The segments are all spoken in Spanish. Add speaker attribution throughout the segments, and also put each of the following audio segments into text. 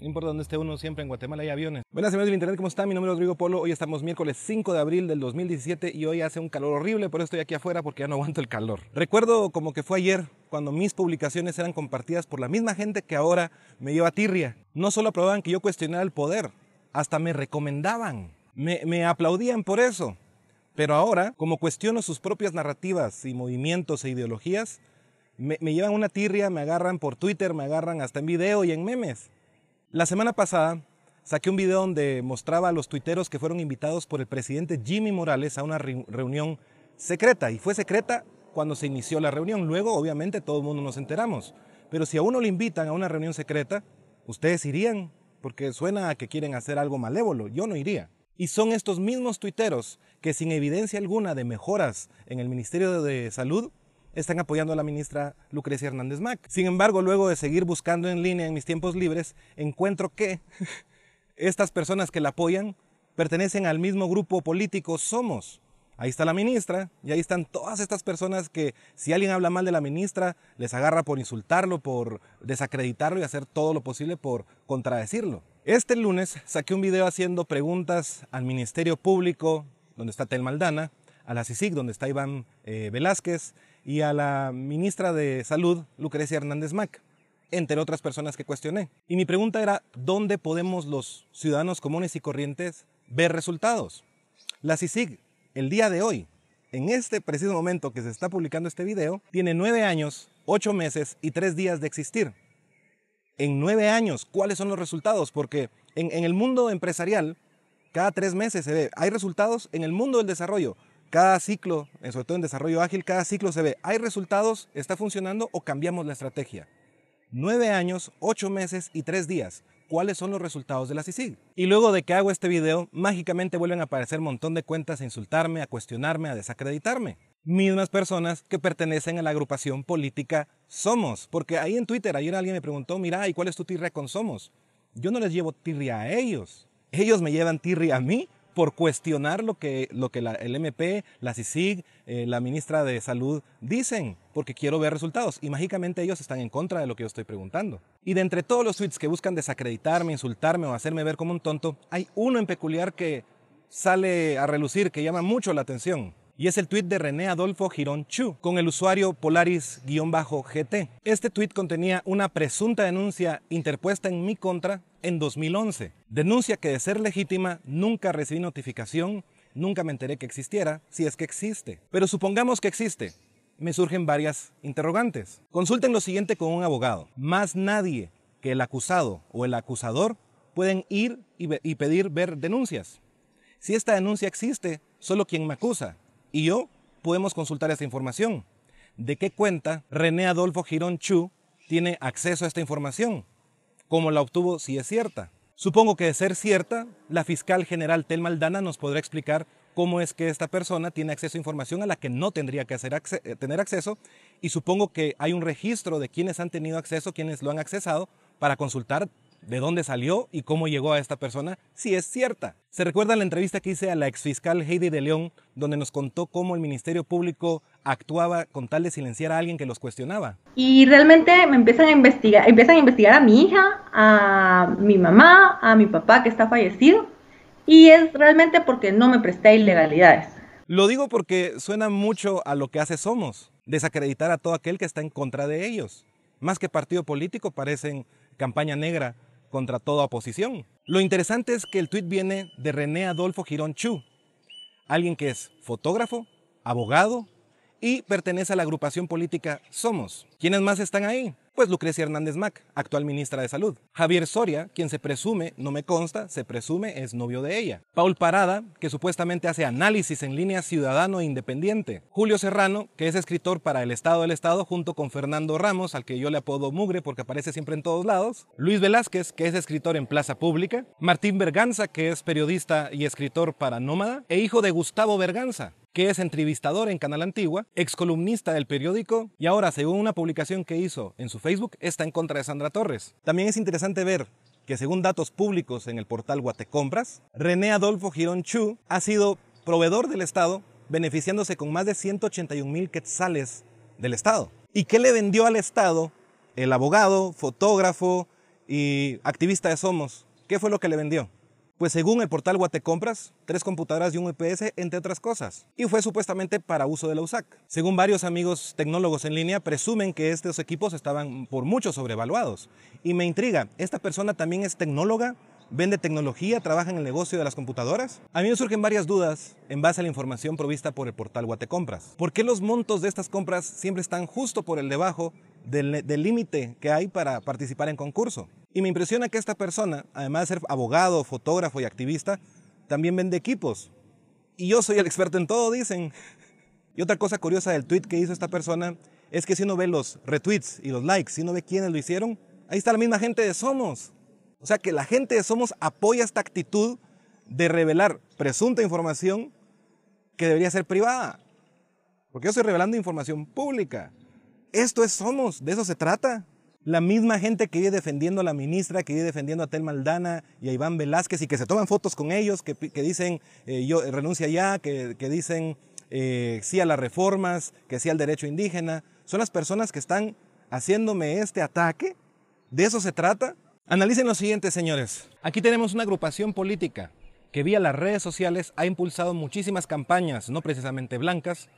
Speaker 1: No importa dónde esté uno, siempre en Guatemala hay aviones. Buenas, señores del Internet, ¿cómo están? Mi nombre es Rodrigo Polo. Hoy estamos miércoles 5 de abril del 2017 y hoy hace un calor horrible, por eso estoy aquí afuera porque ya no aguanto el calor. Recuerdo como que fue ayer cuando mis publicaciones eran compartidas por la misma gente que ahora me lleva tirria. No solo aprobaban que yo cuestionara el poder, hasta me recomendaban, me, me aplaudían por eso. Pero ahora, como cuestiono sus propias narrativas y movimientos e ideologías, me, me, llevan una tirria, me agarran por Twitter, me agarran hasta en video y en memes. La semana pasada saqué un video donde mostraba a los tuiteros que fueron invitados por el presidente Jimmy Morales a una reunión secreta. Y fue secreta cuando se inició la reunión. Luego, obviamente, todo el mundo nos enteramos. Pero si a uno le invitan a una reunión secreta, ustedes irían, porque suena a que quieren hacer algo malévolo. Yo no iría. Y son estos mismos tuiteros que sin evidencia alguna de mejoras en el Ministerio de Salud están apoyando a la ministra Lucrecia Hernández Mac. Sin embargo, luego de seguir buscando en línea en mis tiempos libres, encuentro que estas personas que la apoyan pertenecen al mismo grupo político Somos. Ahí está la ministra y ahí están todas estas personas que si alguien habla mal de la ministra, les agarra por insultarlo, por desacreditarlo y hacer todo lo posible por contradecirlo. Este lunes saqué un video haciendo preguntas al Ministerio Público, donde está Tel Maldana, a la CICIC, donde está Iván eh, Velázquez, y a la ministra de Salud, Lucrecia Hernández Mac, entre otras personas que cuestioné. Y mi pregunta era, ¿dónde podemos los ciudadanos comunes y corrientes ver resultados? La CICIG, el día de hoy, en este preciso momento que se está publicando este video, tiene nueve años, ocho meses y tres días de existir. En nueve años, ¿cuáles son los resultados? Porque en, en el mundo empresarial, cada tres meses se ve, hay resultados en el mundo del desarrollo, cada ciclo, eh, sobre todo en desarrollo ágil, cada ciclo se ve, ¿hay resultados? ¿Está funcionando o cambiamos la estrategia? Nueve años, ocho meses y tres días. ¿Cuáles son los resultados de la CICIG? Y luego de que hago este video, mágicamente vuelven a aparecer un montón de cuentas a insultarme, a cuestionarme, a desacreditarme. Mismas personas que pertenecen a la agrupación política Somos. Porque ahí en Twitter ayer alguien me preguntó, mira, ¿y cuál es tu tirria con Somos? Yo no les llevo tirria a ellos. Ellos me llevan tirria a mí por cuestionar lo que, lo que la, el MP, la CICIG, eh, la ministra de Salud dicen, porque quiero ver resultados. Y mágicamente ellos están en contra de lo que yo estoy preguntando. Y de entre todos los tweets que buscan desacreditarme, insultarme o hacerme ver como un tonto, hay uno en peculiar que sale a relucir, que llama mucho la atención y es el tweet de René Adolfo Girón Chu con el usuario Polaris-GT. Este tweet contenía una presunta denuncia interpuesta en mi contra en 2011. Denuncia que de ser legítima nunca recibí notificación, nunca me enteré que existiera, si es que existe. Pero supongamos que existe. Me surgen varias interrogantes. Consulten lo siguiente con un abogado. Más nadie que el acusado o el acusador pueden ir y, y pedir ver denuncias. Si esta denuncia existe, solo quien me acusa, y yo podemos consultar esta información. ¿De qué cuenta René Adolfo Girón Chu tiene acceso a esta información? ¿Cómo la obtuvo si es cierta? Supongo que de ser cierta, la fiscal general Telma Aldana nos podrá explicar cómo es que esta persona tiene acceso a información a la que no tendría que eh, tener acceso y supongo que hay un registro de quienes han tenido acceso, quienes lo han accesado, para consultar de dónde salió y cómo llegó a esta persona, si es cierta. ¿Se recuerda la entrevista que hice a la exfiscal Heidi de León, donde nos contó cómo el Ministerio Público actuaba con tal de silenciar a alguien que los cuestionaba? Y realmente me empiezan a investigar, empiezan a investigar a mi hija, a mi mamá, a mi papá que está fallecido, y es realmente porque no me presté ilegalidades. Lo digo porque suena mucho a lo que hace Somos, desacreditar a todo aquel que está en contra de ellos. Más que partido político parecen campaña negra contra toda oposición. Lo interesante es que el tuit viene de René Adolfo Girón Chu, alguien que es fotógrafo, abogado y pertenece a la agrupación política Somos. ¿Quiénes más están ahí? pues Lucrecia Hernández Mac, actual ministra de Salud. Javier Soria, quien se presume, no me consta, se presume es novio de ella. Paul Parada, que supuestamente hace análisis en línea ciudadano e independiente. Julio Serrano, que es escritor para El Estado del Estado junto con Fernando Ramos, al que yo le apodo Mugre porque aparece siempre en todos lados. Luis Velázquez, que es escritor en Plaza Pública. Martín Berganza, que es periodista y escritor para Nómada. E hijo de Gustavo Berganza, que es entrevistador en Canal Antigua, ex columnista del periódico y ahora, según una publicación que hizo en su Facebook, está en contra de Sandra Torres. También es interesante ver que según datos públicos en el portal Guatecompras, René Adolfo Girón Chu ha sido proveedor del Estado, beneficiándose con más de 181 mil quetzales del Estado. ¿Y qué le vendió al Estado el abogado, fotógrafo y activista de Somos? ¿Qué fue lo que le vendió? Pues según el portal Guatecompras, tres computadoras y un UPS, e entre otras cosas, y fue supuestamente para uso de la USAC. Según varios amigos tecnólogos en línea, presumen que estos equipos estaban por mucho sobrevaluados. Y me intriga, ¿esta persona también es tecnóloga? ¿Vende tecnología? ¿Trabaja en el negocio de las computadoras? A mí me surgen varias dudas en base a la información provista por el portal Guatecompras. ¿Por qué los montos de estas compras siempre están justo por el debajo del límite que hay para participar en concurso. Y me impresiona que esta persona, además de ser abogado, fotógrafo y activista, también vende equipos. Y yo soy el experto en todo, dicen. Y otra cosa curiosa del tweet que hizo esta persona es que si uno ve los retweets y los likes, si no ve quiénes lo hicieron, ahí está la misma gente de Somos. O sea que la gente de Somos apoya esta actitud de revelar presunta información que debería ser privada. Porque yo estoy revelando información pública. Esto es Somos, de eso se trata. La misma gente que vive defendiendo a la ministra, que vive defendiendo a Tel Maldana y a Iván Velázquez y que se toman fotos con ellos, que, dicen eh, yo eh, renuncia ya, que, dicen eh, sí a las reformas, que sí al derecho indígena, son las personas que están haciéndome este ataque. ¿De eso se trata? Analicen lo siguiente, señores. Aquí tenemos una agrupación política que vía las redes sociales ha impulsado muchísimas campañas, no precisamente blancas,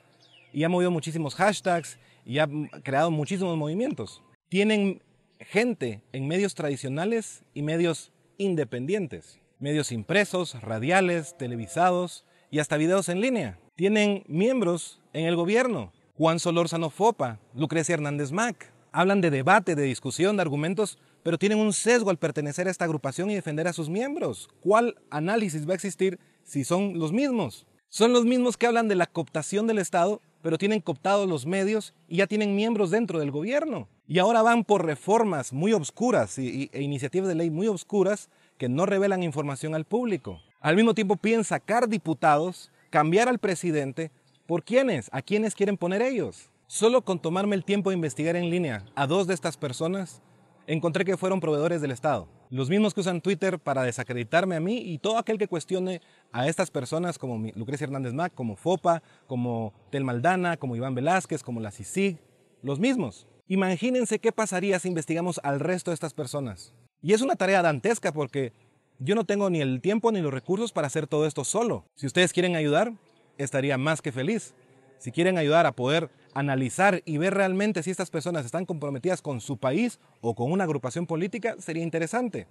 Speaker 1: y ha movido muchísimos hashtags y ha creado muchísimos movimientos. Tienen gente en medios tradicionales y medios independientes, medios impresos, radiales, televisados y hasta videos en línea. Tienen miembros en el gobierno, Juan Solórzano Fopa, Lucrecia Hernández Mac. Hablan de debate, de discusión, de argumentos, pero tienen un sesgo al pertenecer a esta agrupación y defender a sus miembros. ¿Cuál análisis va a existir si son los mismos? Son los mismos que hablan de la cooptación del Estado pero tienen cooptados los medios y ya tienen miembros dentro del gobierno. Y ahora van por reformas muy obscuras e iniciativas de ley muy obscuras que no revelan información al público. Al mismo tiempo piden sacar diputados, cambiar al presidente. ¿Por quiénes? ¿A quiénes quieren poner ellos? Solo con tomarme el tiempo de investigar en línea a dos de estas personas, encontré que fueron proveedores del Estado. Los mismos que usan Twitter para desacreditarme a mí y todo aquel que cuestione a estas personas como Lucrecia Hernández Mac, como Fopa, como Tel Maldana, como Iván Velázquez, como la CICIG, los mismos. Imagínense qué pasaría si investigamos al resto de estas personas. Y es una tarea dantesca porque yo no tengo ni el tiempo ni los recursos para hacer todo esto solo. Si ustedes quieren ayudar, estaría más que feliz. Si quieren ayudar a poder analizar y ver realmente si estas personas están comprometidas con su país o con una agrupación política sería interesante.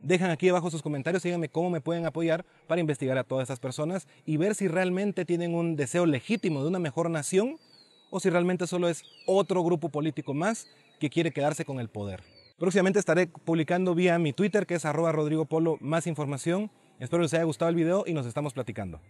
Speaker 1: Dejan aquí abajo sus comentarios y díganme cómo me pueden apoyar para investigar a todas estas personas y ver si realmente tienen un deseo legítimo de una mejor nación o si realmente solo es otro grupo político más que quiere quedarse con el poder. Próximamente estaré publicando vía mi Twitter que es arroba Rodrigo Polo más información. Espero les haya gustado el video y nos estamos platicando.